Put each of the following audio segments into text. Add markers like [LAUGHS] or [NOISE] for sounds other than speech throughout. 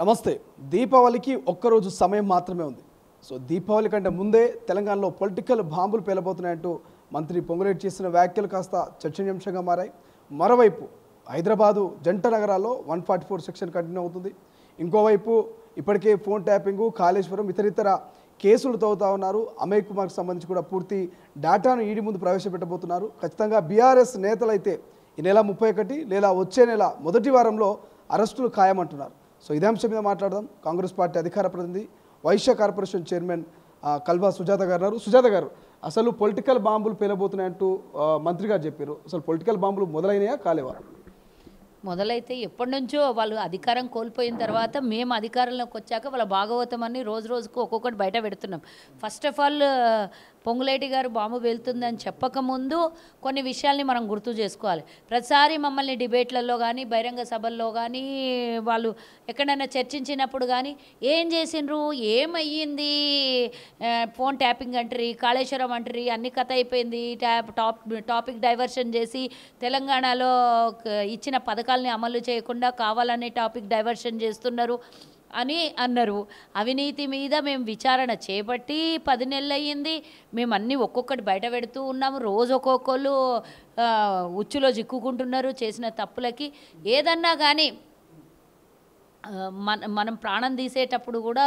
నమస్తే దీపావళికి ఒక్కరోజు సమయం మాత్రమే ఉంది సో దీపావళి కంటే ముందే తెలంగాణలో పొలిటికల్ బాంబులు పేలబోతున్నాయంటూ మంత్రి పొంగులేటి చేసిన వ్యాఖ్యలు కాస్త చర్చనీయాంశంగా మారాయి మరోవైపు హైదరాబాదు జంట నగరాల్లో one forty four section continue అవుతుంది ఇంకోవైపు ఇప్పటికే ఫోన్ ట్యాపింగు కాళేశ్వరం ఇతరితర కేసులు తవ్వుతా ఉన్నారు అమయ్ కుమార్కి సంబంధించి కూడా పూర్తి డేటాను ఈడి ముందు ప్రవేశపెట్టబోతున్నారు ఖచ్చితంగా బీఆర్ఎస్ నేతలైతే ఈ నెల ముప్పై ఒకటి లేదా వచ్చే నెల మొదటి వారంలో అరెస్టులు ఖాయమంటున్నారు సో ఇదే అంశం మీద మాట్లాడదాం కాంగ్రెస్ పార్టీ అధికార ప్రతినిధి వైశ్య కార్పొరేషన్ చైర్మన్ కల్వా సుజాత గారు సుజాత గారు అసలు పొలిటికల్ బాంబులు పేలబోతున్నాయంటూ మంత్రి గారు చెప్పారు అసలు పొలిటికల్ బాంబులు మొదలైనయా కాలేవా మొదలైతే ఎప్పటి నుంచో వాళ్ళు అధికారం కోల్పోయిన తర్వాత మేము అధికారంలోకి వచ్చాక వాళ్ళ భాగవతం అన్ని రోజు రోజుకు ఒక్కొక్కటి బయట పెడుతున్నాం ఫస్ట్ ఆఫ్ ఆల్ పొంగులేటి గారు బాంబు వెళ్తుందని చెప్పకముందు కొన్ని విషయాల్ని మనం గుర్తు చేసుకోవాలి ప్రతిసారి మమ్మల్ని డిబేట్లలో కానీ బహిరంగ సభల్లో కానీ వాళ్ళు ఎక్కడైనా చర్చించినప్పుడు కానీ ఏం చేసిండ్రు ఏమయ్యింది ఫోన్ ట్యాపింగ్ అంటారు కాళేశ్వరం అంటారు అన్ని కథ అయిపోయింది ట్యాప్ టాప్ టాపిక్ డైవర్షన్ చేసి తెలంగాణలో ఇచ్చిన పథకాలని అమలు చేయకుండా కావాలనే టాపిక్ డైవర్షన్ చేస్తున్నారు అని అన్నారు అవినీతి మీద మేము విచారణ చేపట్టి పది నెలలు అయ్యింది మేము అన్నీ ఒక్కొక్కటి బయట పెడుతూ ఉన్నాము రోజు ఒక్కొక్కళ్ళు ఉచ్చులో చిక్కుకుంటున్నారు చేసిన తప్పులకి ఏదన్నా కానీ మన మనం ప్రాణం తీసేటప్పుడు కూడా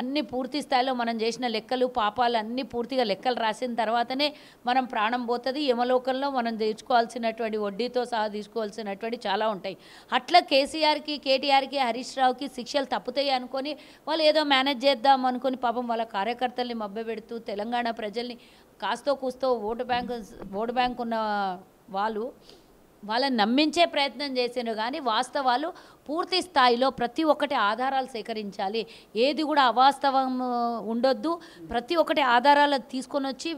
అన్ని పూర్తి స్థాయిలో మనం చేసిన లెక్కలు పాపాలు అన్నీ పూర్తిగా లెక్కలు రాసిన తర్వాతనే మనం ప్రాణం పోతుంది యమలోకంలో మనం తీసుకోవాల్సినటువంటి వడ్డీతో సహా తీసుకోవాల్సినటువంటి చాలా ఉంటాయి అట్లా కేసీఆర్కి కేటీఆర్కి హరీష్ రావుకి శిక్షలు తప్పుతాయి అనుకొని వాళ్ళు ఏదో మేనేజ్ చేద్దాం అనుకుని పాపం వాళ్ళ కార్యకర్తల్ని మభ్యపెడుతూ తెలంగాణ ప్రజల్ని కాస్తో కూస్తో ఓటు బ్యాంకు ఓటు బ్యాంకు ఉన్న వాళ్ళు వాళ్ళని నమ్మించే ప్రయత్నం చేసాను కానీ వాస్తవాలు పూర్తి స్థాయిలో ప్రతి ఒక్కటి ఆధారాలు సేకరించాలి ఏది కూడా అవాస్తవం ఉండొద్దు ప్రతి ఒక్కటి ఆధారాలు తీసుకొని వచ్చి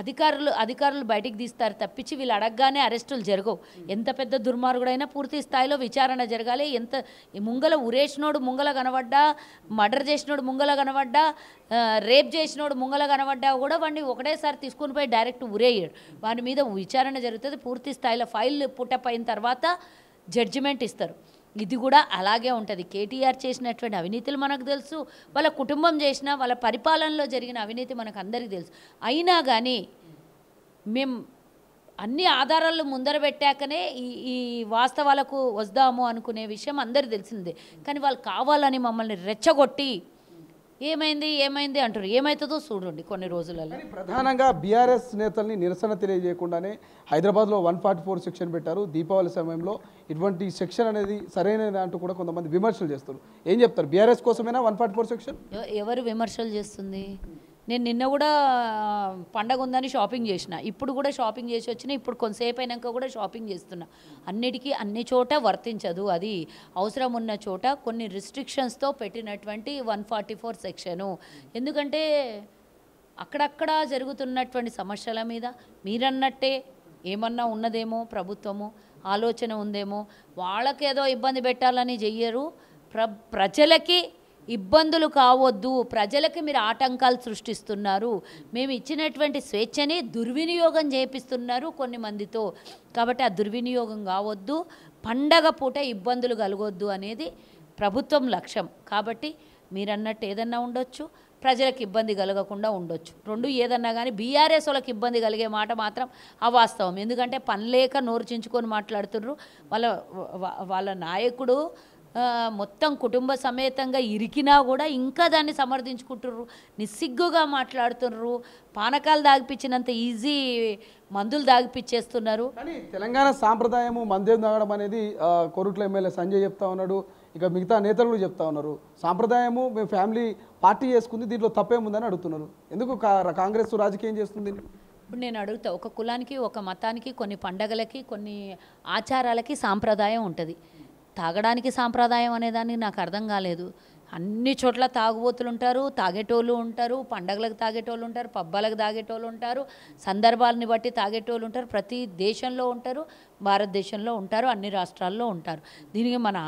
అధికారులు అధికారులు బయటికి తీస్తారు తప్పించి వీళ్ళు అడగగానే అరెస్టులు జరగవు ఎంత పెద్ద దుర్మార్గుడైనా పూర్తి స్థాయిలో విచారణ జరగాలి ఎంత ముంగల ఉరేసినోడు ముంగల కనబడ్డా మర్డర్ చేసినోడు ముంగల కనబడ్డా రేప్ చేసినోడు ముంగల కనబడ్డా కూడా వాడిని ఒకటేసారి తీసుకుని పోయి డైరెక్ట్ ఉరేయడు వాని మీద విచారణ జరుగుతుంది పూర్తి స్థాయిలో ఫైల్ పుట్టపోయిన అయిన తర్వాత జడ్జిమెంట్ ఇస్తారు ఇది కూడా అలాగే ఉంటుంది కేటీఆర్ చేసినటువంటి అవినీతులు మనకు తెలుసు వాళ్ళ కుటుంబం చేసిన వాళ్ళ పరిపాలనలో జరిగిన అవినీతి మనకు అందరికీ తెలుసు అయినా కానీ మేము అన్ని ఆధారాలు ముందర పెట్టాకనే ఈ ఈ వాస్తవాలకు వస్తాము అనుకునే విషయం అందరు తెలిసిందే కానీ వాళ్ళు కావాలని మమ్మల్ని రెచ్చగొట్టి ఏమైంది ఏమైంది అంటారు ఏమవుతుందో చూడండి కొన్ని రోజులలో ప్రధానంగా బీఆర్ఎస్ నేతల్ని నిరసన తెలియజేయకుండానే హైదరాబాద్లో వన్ ఫార్టీ ఫోర్ సెక్షన్ పెట్టారు దీపావళి సమయంలో ఇటువంటి సెక్షన్ అనేది సరైనది అంటూ కూడా కొంతమంది విమర్శలు చేస్తారు ఏం చెప్తారు బీఆర్ఎస్ కోసమేనా వన్ ఫార్టీ ఫోర్ సెక్షన్ ఎవరు విమర్శలు చేస్తుంది నేను నిన్న కూడా పండగ ఉందని షాపింగ్ చేసిన ఇప్పుడు కూడా షాపింగ్ చేసి వచ్చిన ఇప్పుడు కొంతసేపు అయినాక కూడా షాపింగ్ చేస్తున్నా అన్నిటికీ అన్ని చోట వర్తించదు అది అవసరం ఉన్న చోట కొన్ని రిస్ట్రిక్షన్స్తో పెట్టినటువంటి వన్ ఫార్టీ ఫోర్ సెక్షను ఎందుకంటే అక్కడక్కడ జరుగుతున్నటువంటి సమస్యల మీద మీరన్నట్టే ఏమన్నా ఉన్నదేమో ప్రభుత్వము ఆలోచన ఉందేమో వాళ్ళకేదో ఇబ్బంది పెట్టాలని చెయ్యరు ప్ర ప్రజలకి ఇబ్బందులు కావద్దు ప్రజలకి మీరు ఆటంకాలు సృష్టిస్తున్నారు మేము ఇచ్చినటువంటి స్వేచ్ఛని దుర్వినియోగం చేపిస్తున్నారు కొన్ని మందితో కాబట్టి ఆ దుర్వినియోగం కావద్దు పండగ పూట ఇబ్బందులు కలగొద్దు అనేది ప్రభుత్వం లక్ష్యం కాబట్టి మీరన్నట్టు ఏదన్నా ఉండొచ్చు ప్రజలకు ఇబ్బంది కలగకుండా ఉండొచ్చు రెండు ఏదన్నా కానీ బీఆర్ఎస్ వాళ్ళకి ఇబ్బంది కలిగే మాట మాత్రం అవాస్తవం ఎందుకంటే పనిలేక నోరుచించుకొని మాట్లాడుతున్నారు వాళ్ళ వాళ్ళ నాయకుడు మొత్తం కుటుంబ సమేతంగా ఇరికినా కూడా ఇంకా దాన్ని సమర్థించుకుంటుర్రు నిస్సిగ్గుగా మాట్లాడుతున్నారు పానకాలు దాగిపించినంత ఈజీ మందులు దాగిపించేస్తున్నారు కానీ తెలంగాణ సాంప్రదాయము మందేం తాగడం అనేది కొరుట్ల ఎమ్మెల్యే సంజయ్ చెప్తా ఉన్నాడు ఇక మిగతా నేతలు కూడా చెప్తా ఉన్నారు సాంప్రదాయము మేము ఫ్యామిలీ పార్టీ చేసుకుంది దీంట్లో తప్పేముందని అడుగుతున్నారు ఎందుకు కాంగ్రెస్ రాజకీయం చేస్తుంది ఇప్పుడు నేను అడుగుతా ఒక కులానికి ఒక మతానికి కొన్ని పండగలకి కొన్ని ఆచారాలకి సాంప్రదాయం ఉంటుంది తాగడానికి సాంప్రదాయం అనేదాన్ని నాకు అర్థం కాలేదు అన్ని చోట్ల తాగుబోతులు ఉంటారు తాగేటోళ్ళు ఉంటారు పండగలకు తాగేటోళ్ళు ఉంటారు పబ్బాలకు తాగేటోళ్ళు ఉంటారు సందర్భాలని బట్టి తాగేటోళ్ళు ఉంటారు ప్రతి దేశంలో ఉంటారు భారతదేశంలో ఉంటారు అన్ని రాష్ట్రాల్లో ఉంటారు దీనికి మన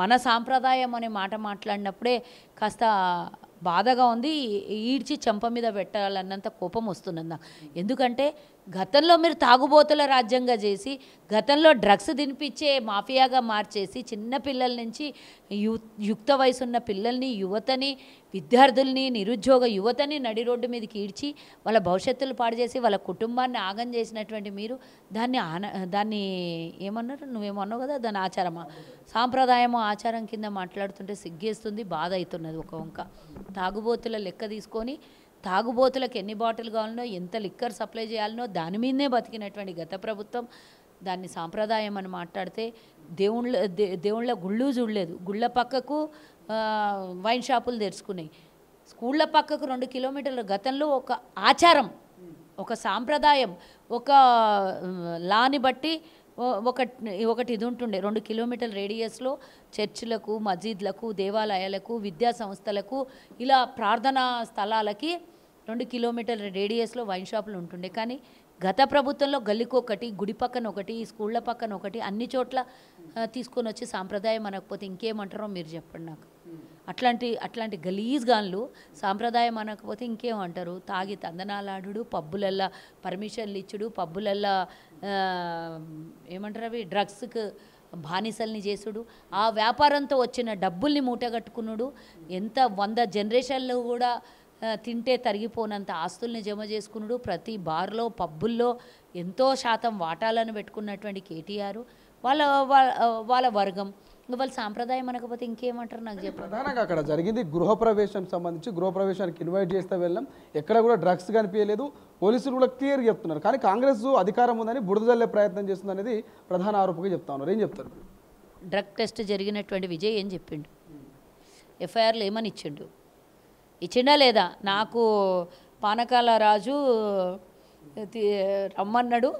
మన సాంప్రదాయం అనే మాట మాట్లాడినప్పుడే కాస్త బాధగా ఉంది ఈడ్చి చెంప మీద పెట్టాలన్నంత కోపం వస్తుంది నాకు ఎందుకంటే గతంలో మీరు తాగుబోతుల రాజ్యంగా చేసి గతంలో డ్రగ్స్ తినిపించే మాఫియాగా మార్చేసి చిన్న పిల్లల నుంచి యు యుక్త వయసున్న పిల్లల్ని యువతని విద్యార్థుల్ని నిరుద్యోగ యువతని నడి రోడ్డు మీద ఈడ్చి వాళ్ళ భవిష్యత్తులు పాడు చేసి వాళ్ళ కుటుంబాన్ని ఆగం చేసినటువంటి మీరు దాన్ని ఆన దాన్ని ఏమన్నారు నువ్వేమన్నావు కదా దాని ఆచారమా సాంప్రదాయము ఆచారం కింద మాట్లాడుతుంటే సిగ్గేస్తుంది బాధ అవుతున్నది ఒక వంక తాగుబోతుల లెక్క తీసుకొని తాగుబోతులకు ఎన్ని బాటిల్ కావాలనో ఎంత లిక్కర్ సప్లై చేయాలనో దాని మీదనే బతికినటువంటి గత ప్రభుత్వం దాన్ని సాంప్రదాయం అని మాట్లాడితే దేవుళ్ళ దేవుళ్ళ గుళ్ళు చూడలేదు గుళ్ళ పక్కకు వైన్ షాపులు తెరుచుకున్నాయి స్కూళ్ళ పక్కకు రెండు కిలోమీటర్ల గతంలో ఒక ఆచారం ఒక సాంప్రదాయం ఒక లాని బట్టి ఒకటి ఒకటి ఇది ఉంటుండే రెండు కిలోమీటర్ల రేడియస్లో చర్చిలకు మసీద్లకు దేవాలయాలకు విద్యా సంస్థలకు ఇలా ప్రార్థనా స్థలాలకి రెండు కిలోమీటర్ల రేడియస్లో వైన్ షాపులు ఉంటుండే కానీ గత ప్రభుత్వంలో ఒకటి గుడి పక్కన ఒకటి స్కూళ్ళ పక్కన ఒకటి అన్ని చోట్ల తీసుకొని వచ్చి సాంప్రదాయం అనకపోతే ఇంకేమంటారో మీరు చెప్పండి నాకు అట్లాంటి అట్లాంటి గాన్లు సాంప్రదాయం అనకపోతే ఇంకేమంటారు తాగి తందనాలాడు పబ్బులల్లా పర్మిషన్లు ఇచ్చుడు పబ్బులల్లా ఏమంటారు అవి డ్రగ్స్కి బానిసల్ని చేసుడు ఆ వ్యాపారంతో వచ్చిన డబ్బుల్ని మూటగట్టుకున్నాడు ఎంత వంద జనరేషన్లు కూడా తింటే తరిగిపోనంత ఆస్తుల్ని జమ చేసుకున్నాడు ప్రతి బార్లో పబ్బుల్లో ఎంతో శాతం వాటాలను పెట్టుకున్నటువంటి కేటీఆర్ వాళ్ళ వాళ్ళ వర్గం వాళ్ళ సాంప్రదాయం అనకపోతే ఇంకేమంటారు నాకు చెప్పండి ప్రధానంగా అక్కడ జరిగింది గృహప్రవేశం సంబంధించి గృహప్రవేశానికి ఇన్వైట్ చేస్తే వెళ్ళాం ఎక్కడ కూడా డ్రగ్స్ కనిపించలేదు పోలీసులు కూడా క్లియర్ చెప్తున్నారు కానీ కాంగ్రెస్ అధికారం ఉందని బుడదల్లే ప్రయత్నం చేస్తుంది అనేది ప్రధాన ఆరోపగా చెప్తా ఉన్నారు ఏం చెప్తారు డ్రగ్ టెస్ట్ జరిగినటువంటి విజయ్ ఏం చెప్పిండు ఎఫ్ఐఆర్లు ఏమని ఇచ్చిండు ఇచ్చిండా లేదా నాకు పానకాల రాజు రమ్మన్నాడు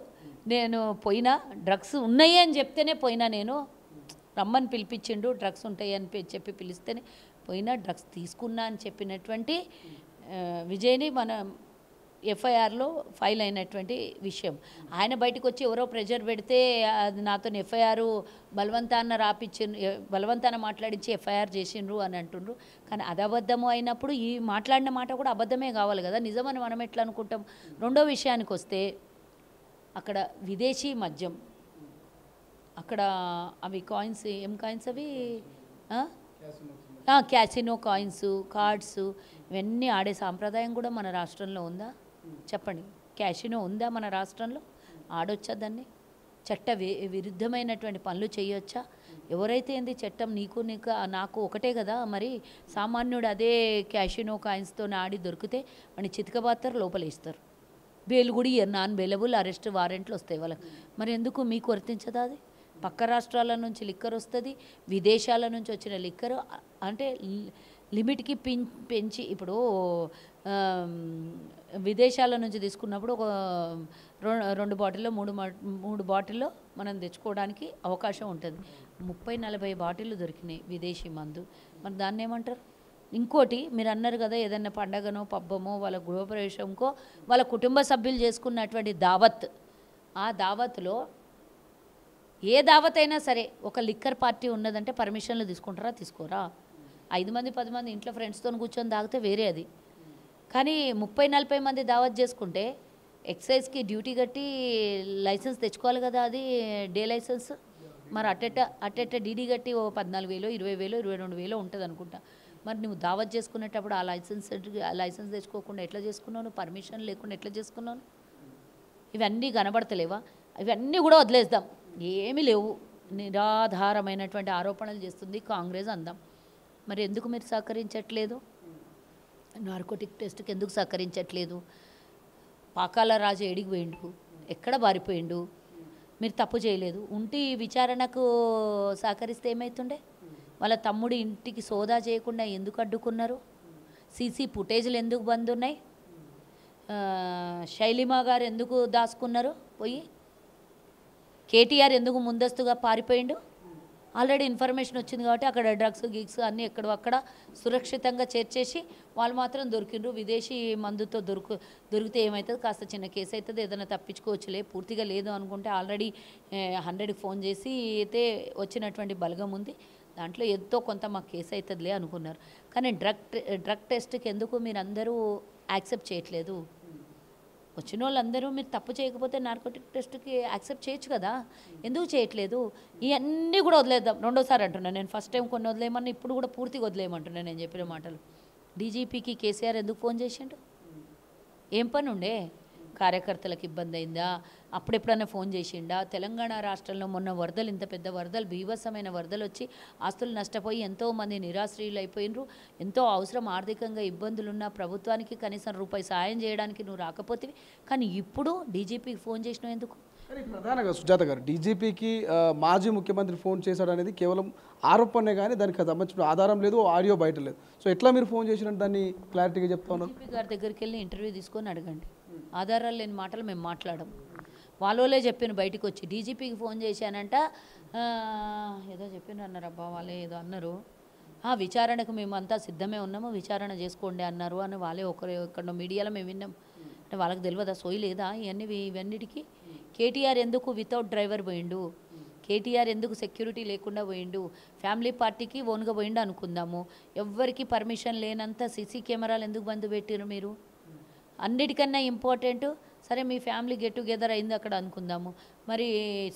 నేను పోయినా డ్రగ్స్ ఉన్నాయి అని చెప్తేనే పోయినా నేను రమ్మని పిలిపించిండు డ్రగ్స్ ఉంటాయి అని చెప్పి పిలిస్తేనే పోయినా డ్రగ్స్ తీసుకున్నా అని చెప్పినటువంటి విజయ్ని మన ఎఫ్ఐఆర్లో ఫైల్ అయినటువంటి విషయం ఆయన బయటకు వచ్చి ఎవరో ప్రెజర్ పెడితే అది నాతో ఎఫ్ఐఆర్ బలవంతాన రాపించి బలవంతాన మాట్లాడించి ఎఫ్ఐఆర్ చేసిండ్రు అని అంటుండ్రు కానీ అది అబద్ధము అయినప్పుడు ఈ మాట్లాడిన మాట కూడా అబద్ధమే కావాలి కదా నిజమని మనం ఎట్లా అనుకుంటాం రెండో విషయానికి వస్తే అక్కడ విదేశీ మద్యం అక్కడ అవి కాయిన్స్ ఏం కాయిన్స్ అవి క్యాసినో కాయిన్స్ కార్డ్స్ ఇవన్నీ ఆడే సాంప్రదాయం కూడా మన రాష్ట్రంలో ఉందా చెప్పండి క్యాషినో ఉందా మన రాష్ట్రంలో ఆడొచ్చా దాన్ని చట్ట విరుద్ధమైనటువంటి పనులు చేయొచ్చా ఎవరైతే ఏంది చట్టం నీకు నీకు నాకు ఒకటే కదా మరి సామాన్యుడు అదే క్యాషినో కాయిన్స్తో ఆడి దొరికితే మన చితకబాత్తరు లోపలేస్తారు బెయిల్ కూడా నాన్ బెయిలబుల్ అరెస్ట్ వారెంట్లు వస్తాయి వాళ్ళకి మరి ఎందుకు మీకు వర్తించదా అది పక్క రాష్ట్రాల నుంచి లిక్కర్ వస్తుంది విదేశాల నుంచి వచ్చిన లిక్కర్ అంటే లిమిట్కి పెంచి ఇప్పుడు విదేశాల నుంచి తీసుకున్నప్పుడు ఒక రెండు బాటిల్లో మూడు మూడు బాటిల్లో మనం తెచ్చుకోవడానికి అవకాశం ఉంటుంది ముప్పై నలభై బాటిళ్ళు దొరికినాయి విదేశీ మందు మరి దాన్ని ఏమంటారు ఇంకోటి మీరు అన్నారు కదా ఏదైనా పండగనో పబ్బమో వాళ్ళ గృహప్రవేశంకో వాళ్ళ కుటుంబ సభ్యులు చేసుకున్నటువంటి దావత్ ఆ దావత్లో ఏ దావత్ అయినా సరే ఒక లిక్కర్ పార్టీ ఉన్నదంటే పర్మిషన్లు తీసుకుంటారా తీసుకోరా ఐదు మంది పది మంది ఇంట్లో ఫ్రెండ్స్తో కూర్చొని తాగితే వేరే అది కానీ ముప్పై నలభై మంది దావత్ చేసుకుంటే ఎక్సైజ్కి డ్యూటీ కట్టి లైసెన్స్ తెచ్చుకోవాలి కదా అది డే లైసెన్స్ మరి అట్టెట్ట అట్టెట్ట డీడీ కట్టి ఓ పద్నాలుగు వేలు ఇరవై వేలు ఇరవై రెండు వేలు ఉంటుంది అనుకుంటా మరి నువ్వు దావత్ చేసుకునేటప్పుడు ఆ లైసెన్స్ ఆ లైసెన్స్ తెచ్చుకోకుండా ఎట్లా చేసుకున్నావు పర్మిషన్ లేకుండా ఎట్లా చేసుకున్నాను ఇవన్నీ కనబడతలేవా ఇవన్నీ కూడా వదిలేద్దాం ఏమీ లేవు నిరాధారమైనటువంటి ఆరోపణలు చేస్తుంది కాంగ్రెస్ అందాం మరి ఎందుకు మీరు సహకరించట్లేదు నార్కోటిక్ టెస్ట్కి ఎందుకు సహకరించట్లేదు పాకాల రాజు ఏడికి పోయిండు ఎక్కడ బారిపోయిండు మీరు తప్పు చేయలేదు ఉంటి విచారణకు సహకరిస్తే ఏమవుతుండే వాళ్ళ తమ్ముడి ఇంటికి సోదా చేయకుండా ఎందుకు అడ్డుకున్నారు సీసీ ఫుటేజ్లు ఎందుకు బంద్ ఉన్నాయి శైలిమ గారు ఎందుకు దాచుకున్నారు పోయి కేటీఆర్ ఎందుకు ముందస్తుగా పారిపోయిండు ఆల్రెడీ ఇన్ఫర్మేషన్ వచ్చింది కాబట్టి అక్కడ డ్రగ్స్ గిగ్స్ అన్నీ ఎక్కడో అక్కడ సురక్షితంగా చేర్చేసి వాళ్ళు మాత్రం దొరికిండ్రు విదేశీ మందుతో దొరుకు దొరికితే ఏమవుతుంది కాస్త చిన్న కేసు అవుతుంది ఏదైనా తప్పించుకోవచ్చులే పూర్తిగా లేదు అనుకుంటే ఆల్రెడీ హండ్రెడ్కి ఫోన్ చేసి అయితే వచ్చినటువంటి బలగం ఉంది దాంట్లో ఎంతో కొంత మాకు కేసు అవుతుందిలే అనుకున్నారు కానీ డ్రగ్ డ్రగ్ టెస్ట్కి ఎందుకు మీరందరూ యాక్సెప్ట్ చేయట్లేదు వచ్చిన వాళ్ళందరూ మీరు తప్పు చేయకపోతే నార్కోటిక్ టెస్ట్కి యాక్సెప్ట్ చేయొచ్చు కదా ఎందుకు చేయట్లేదు ఇవన్నీ కూడా వదిలేద్దాం రెండోసారి అంటున్నాను నేను ఫస్ట్ టైం కొన్ని వదిలేయమన్నా ఇప్పుడు కూడా పూర్తిగా వదిలేయమంటున్నాను నేను చెప్పిన మాటలు డీజీపీకి కేసీఆర్ ఎందుకు ఫోన్ చేసిండు ఏం పని ఉండే కార్యకర్తలకు ఇబ్బంది అయిందా అప్పుడెప్పుడైనా ఫోన్ చేసిండా తెలంగాణ రాష్ట్రంలో మొన్న వరదలు ఇంత పెద్ద వరదలు భీభత్సమైన వరదలు వచ్చి ఆస్తులు నష్టపోయి ఎంతోమంది నిరాశ్రయులు అయిపోయినరు ఎంతో అవసరం ఆర్థికంగా ఇబ్బందులున్న ప్రభుత్వానికి కనీసం రూపాయి సాయం చేయడానికి నువ్వు రాకపోతే కానీ ఇప్పుడు డీజీపీకి ఫోన్ చేసినావు ఎందుకు ప్రధానంగా సుజాత గారు డీజీపీకి మాజీ ముఖ్యమంత్రి ఫోన్ చేశాడు అనేది కేవలం ఆరోపణే కానీ దానికి సంబంధించిన ఆధారం లేదు ఆడియో బయట లేదు సో ఎట్లా మీరు ఫోన్ చేసినట్టు దాన్ని క్లారిటీగా చెప్తా ఉన్నారు గారి దగ్గరికి వెళ్ళి ఇంటర్వ్యూ తీసుకొని అడగండి ఆధారాలు లేని మాటలు మేము మాట్లాడము వాళ్ళోలే చెప్పిన బయటకు వచ్చి డీజీపీకి ఫోన్ చేశానంట ఏదో చెప్పిన అన్నారు అబ్బా వాళ్ళే ఏదో అన్నారు విచారణకు మేమంతా సిద్ధమే ఉన్నాము విచారణ చేసుకోండి అన్నారు అని వాళ్ళే ఒకరు ఎక్కడో మీడియాలో మేము విన్నాం అంటే వాళ్ళకి తెలియదా సోయి లేదా ఇవన్నీ ఇవన్నిటికీ కేటీఆర్ ఎందుకు వితౌట్ డ్రైవర్ పోయిండు కేటీఆర్ ఎందుకు సెక్యూరిటీ లేకుండా పోయిండు ఫ్యామిలీ పార్టీకి ఓన్గా పోయిండు అనుకుందాము ఎవ్వరికి పర్మిషన్ లేనంత సీసీ కెమెరాలు ఎందుకు బంద్ పెట్టారు మీరు అన్నిటికన్నా ఇంపార్టెంట్ సరే మీ ఫ్యామిలీ గెట్ టుగెదర్ అయింది అక్కడ అనుకుందాము మరి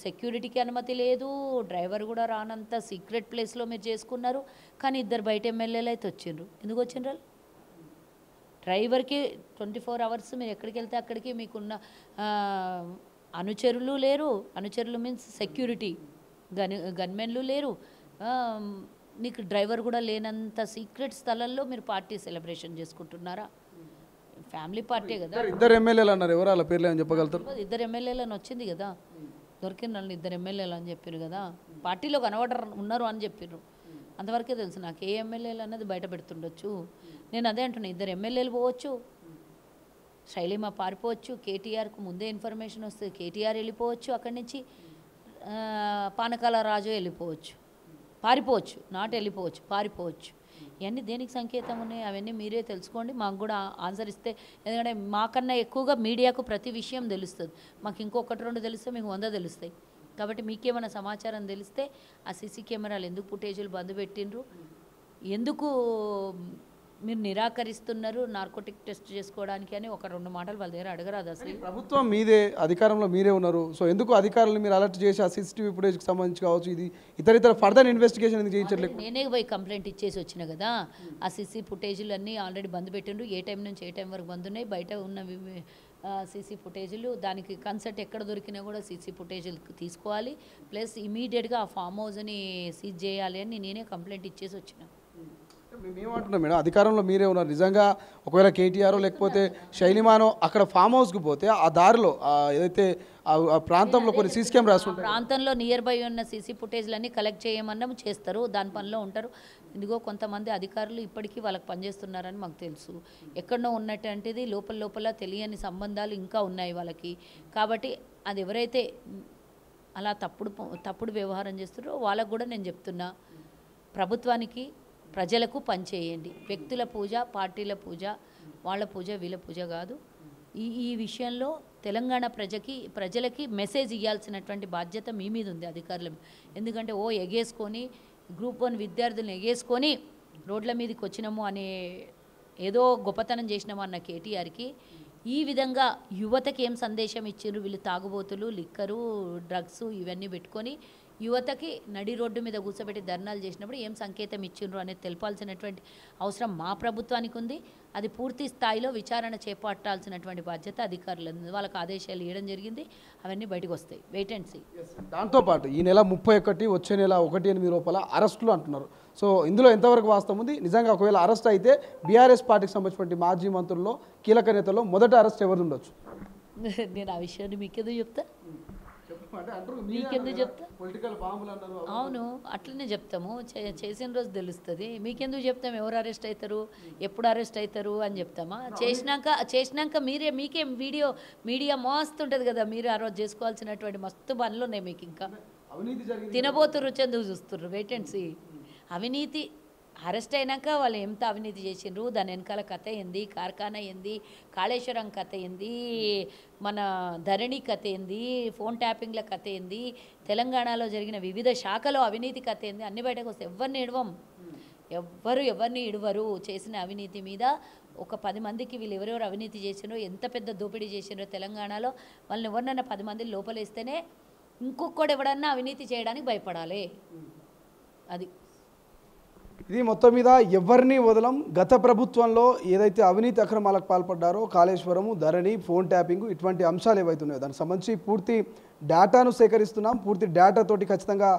సెక్యూరిటీకి అనుమతి లేదు డ్రైవర్ కూడా రానంత సీక్రెట్ ప్లేస్లో మీరు చేసుకున్నారు కానీ ఇద్దరు బయట ఎమ్మెల్యేలు అయితే వచ్చిండ్రు ఎందుకు వచ్చిండ్రు డ్రైవర్కి ట్వంటీ ఫోర్ అవర్స్ మీరు ఎక్కడికి వెళ్తే అక్కడికి మీకున్న అనుచరులు లేరు అనుచరులు మీన్స్ సెక్యూరిటీ గన్ గన్మెన్లు లేరు మీకు డ్రైవర్ కూడా లేనంత సీక్రెట్ స్థలంలో మీరు పార్టీ సెలబ్రేషన్ చేసుకుంటున్నారా ఫ్యామిలీ పార్టీ కదా ఇద్దరు ఎమ్మెల్యేలు అన్నారు ఎవరు వాళ్ళ పేర్లు అని చెప్పగలుగుతారు ఇద్దరు ఎమ్మెల్యేలు అని వచ్చింది కదా దొరికింది నన్ను ఇద్దరు ఎమ్మెల్యేలు అని చెప్పారు కదా పార్టీలో కనబడరు ఉన్నారు అని చెప్పారు అంతవరకే తెలుసు నాకు ఏ ఎమ్మెల్యేలు అనేది బయట పెడుతుండొచ్చు నేను అదే అంటున్నాను ఇద్దరు ఎమ్మెల్యేలు పోవచ్చు శైలిమ పారిపోవచ్చు కేటీఆర్కు ముందే ఇన్ఫర్మేషన్ వస్తుంది కేటీఆర్ వెళ్ళిపోవచ్చు అక్కడి నుంచి పానకాల రాజు వెళ్ళిపోవచ్చు పారిపోవచ్చు నాట్ వెళ్ళిపోవచ్చు పారిపోవచ్చు ఇవన్నీ దేనికి సంకేతం ఉన్నాయి అవన్నీ మీరే తెలుసుకోండి మాకు కూడా ఆన్సర్ ఇస్తే ఎందుకంటే మాకన్నా ఎక్కువగా మీడియాకు ప్రతి విషయం తెలుస్తుంది మాకు ఇంకొకటి రెండు తెలిస్తే మీకు వంద తెలుస్తాయి కాబట్టి మీకేమైనా సమాచారం తెలిస్తే ఆ సీసీ కెమెరాలు ఎందుకు ఫుటేజీలు బంద్ పెట్టిండ్రు ఎందుకు మీరు నిరాకరిస్తున్నారు నార్కోటిక్ టెస్ట్ చేసుకోవడానికి అని ఒక రెండు మాటలు వాళ్ళ దగ్గర అడగరాదు అసలు ప్రభుత్వం మీదే అధికారంలో మీరే ఉన్నారు సో ఎందుకు అధికారులు మీరు అలర్ట్ చేసి ఆ సిసిటీవీ ఫుటేజ్కి సంబంధించి కావచ్చు ఇది ఇతర ఇతర ఫర్దర్ ఇన్వెస్టిగేషన్ ఎందుకు చేయించట్లేదు నేనే పోయి కంప్లైంట్ ఇచ్చేసి వచ్చిన కదా ఆ సీసీ ఫుటేజీలు అన్నీ ఆల్రెడీ బంద్ పెట్టిండ్రు ఏ టైం నుంచి ఏ టైం వరకు బంద్ ఉన్నాయి బయట ఉన్న సీసీ ఫుటేజీలు దానికి కన్సర్ట్ ఎక్కడ దొరికినా కూడా సీసీ ఫుటేజీలు తీసుకోవాలి ప్లస్ ఇమీడియట్గా ఆ ఫామ్ హౌస్ని సీజ్ చేయాలి అని నేనే కంప్లైంట్ ఇచ్చేసి వచ్చినాను మేమేమంటున్నాం మేడం అధికారంలో మీరే ఉన్నారు నిజంగా ఒకవేళ కేటీఆర్ లేకపోతే శైలిమానం అక్కడ ఫామ్ హౌస్కి పోతే ఆ దారిలో ఏదైతే ఆ ప్రాంతంలో కొన్ని సీసీ కెమెరాస్ ఉంటాయి ప్రాంతంలో నియర్ బై ఉన్న సీసీ ఫుటేజ్లన్నీ కలెక్ట్ చేయమన్నా చేస్తారు దాని పనిలో ఉంటారు ఎందుకో కొంతమంది అధికారులు ఇప్పటికీ వాళ్ళకి పనిచేస్తున్నారని మాకు తెలుసు ఎక్కడో ఉన్నట్టు లోపల లోపల తెలియని సంబంధాలు ఇంకా ఉన్నాయి వాళ్ళకి కాబట్టి అది ఎవరైతే అలా తప్పుడు తప్పుడు వ్యవహారం చేస్తున్నారో వాళ్ళకు కూడా నేను చెప్తున్నా ప్రభుత్వానికి ప్రజలకు పనిచేయండి వ్యక్తుల పూజ పార్టీల పూజ వాళ్ళ పూజ వీళ్ళ పూజ కాదు ఈ ఈ విషయంలో తెలంగాణ ప్రజకి ప్రజలకి మెసేజ్ ఇవ్వాల్సినటువంటి బాధ్యత మీ మీద ఉంది అధికారుల ఎందుకంటే ఓ ఎగేసుకొని గ్రూప్ వన్ విద్యార్థులను ఎగేసుకొని రోడ్ల మీదకి వచ్చినాము అనే ఏదో గొప్పతనం చేసినాము అన్న కేటీఆర్కి ఈ విధంగా యువతకి ఏం సందేశం ఇచ్చారు వీళ్ళు తాగుబోతులు లిక్కరు డ్రగ్స్ ఇవన్నీ పెట్టుకొని యువతకి నడి రోడ్డు మీద కూర్చోబెట్టి ధర్నాలు చేసినప్పుడు ఏం సంకేతం ఇచ్చిండ్రు అనేది తెలపాల్సినటువంటి అవసరం మా ప్రభుత్వానికి ఉంది అది పూర్తి స్థాయిలో విచారణ చేపట్టాల్సినటువంటి బాధ్యత అధికారులు వాళ్ళకి ఆదేశాలు ఇవ్వడం జరిగింది అవన్నీ బయటకు వస్తాయి వెయిట్ దాంతోపాటు ఈ నెల ముప్పై ఒకటి వచ్చే నెల ఒకటి ఎనిమిది లోపల అరెస్టులు అంటున్నారు సో ఇందులో ఎంతవరకు వాస్తవం ఉంది నిజంగా ఒకవేళ అరెస్ట్ అయితే బీఆర్ఎస్ పార్టీకి సంబంధించిన మాజీ మంత్రుల్లో కీలక నేతల్లో మొదట అరెస్ట్ ఎవరు ఉండొచ్చు [LAUGHS] నేను ఆ విషయాన్ని మీకేదో చెప్తా hmm. మీకెందుకు చెప్తా అవును అట్లనే చెప్తాము చేసిన రోజు తెలుస్తుంది మీకెందుకు చెప్తాము ఎవరు అరెస్ట్ అవుతారు ఎప్పుడు అరెస్ట్ అవుతారు అని చెప్తామా చేసినాక చేసినాక మీరే మీకేం వీడియో మీడియా మస్తు ఉంటుంది కదా మీరు ఆ రోజు చేసుకోవాల్సినటువంటి మస్తు పనులు ఉన్నాయి మీకు ఇంకా తినబోతురు చందుకు చూస్తున్నారు వెయిట్ అండ్ అవినీతి అరెస్ట్ అయినాక వాళ్ళు ఎంత అవినీతి చేసిండ్రు దాని వెనకాల కథ ఏంది కార్ఖానా ఏంది కాళేశ్వరం కథ ఏంది మన ధరణి కథ ఏంది ఫోన్ ట్యాపింగ్ల కథ ఏంది తెలంగాణలో జరిగిన వివిధ శాఖలో అవినీతి కథ ఏంది అన్ని బయటకు వస్తే ఎవరిని ఇడవం ఎవ్వరు ఎవరిని ఇడవరు చేసిన అవినీతి మీద ఒక పది మందికి వీళ్ళు ఎవరెవరు అవినీతి చేసినో ఎంత పెద్ద దోపిడీ చేసినో తెలంగాణలో వాళ్ళని ఎవరినైనా పది మంది లోపలేస్తేనే ఇంకొకడు ఎవడన్నా అవినీతి చేయడానికి భయపడాలి అది ఇది మొత్తం మీద ఎవరిని వదలం గత ప్రభుత్వంలో ఏదైతే అవినీతి అక్రమాలకు పాల్పడ్డారో కాళేశ్వరము ధరణి ఫోన్ ట్యాపింగ్ ఇటువంటి అంశాలు ఏవైతున్నాయో దానికి సంబంధించి పూర్తి డేటాను సేకరిస్తున్నాం పూర్తి డేటాతోటి ఖచ్చితంగా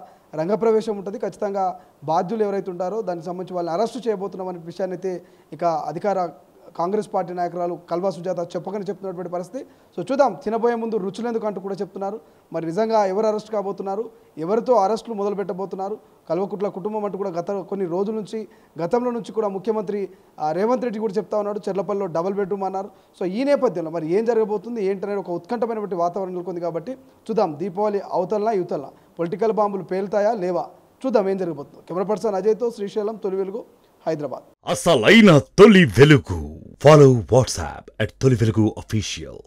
రంగప్రవేశం ఉంటుంది ఖచ్చితంగా బాధ్యులు ఎవరైతే ఉంటారో దానికి సంబంధించి వాళ్ళని అరెస్టు చేయబోతున్నాం అనే విషయాన్ని అయితే ఇక అధికార కాంగ్రెస్ పార్టీ నాయకురాలు కల్వా సుజాత చెప్పకనే చెప్తున్నటువంటి పరిస్థితి సో చూద్దాం తినబోయే ముందు రుచులెందుకు అంటూ కూడా చెప్తున్నారు మరి నిజంగా ఎవరు అరెస్ట్ కాబోతున్నారు ఎవరితో అరెస్టులు మొదలు పెట్టబోతున్నారు కల్వకుట్ల కుటుంబం అంటూ కూడా గత కొన్ని రోజుల నుంచి గతంలో నుంచి కూడా ముఖ్యమంత్రి రేవంత్ రెడ్డి కూడా చెప్తా ఉన్నాడు చెర్లపల్లిలో డబుల్ బెడ్రూమ్ అన్నారు సో ఈ నేపథ్యంలో మరి ఏం జరగబోతుంది ఏంటనేది ఒక ఉత్కంఠమైనటువంటి వాతావరణం నెలకొంది కాబట్టి చూద్దాం దీపావళి అవతలనా యువతలనా పొలిటికల్ బాంబులు పేలుతాయా లేవా చూద్దాం ఏం జరగబోతుంది కెమెరా పర్సన్ అజయ్తో శ్రీశైలం తొలి వెలుగు హైదరాబాద్ అసలైన తొలి వెలుగు ఫాలో వాట్సాప్ అట్ తొలి వెలుగు అఫీషియల్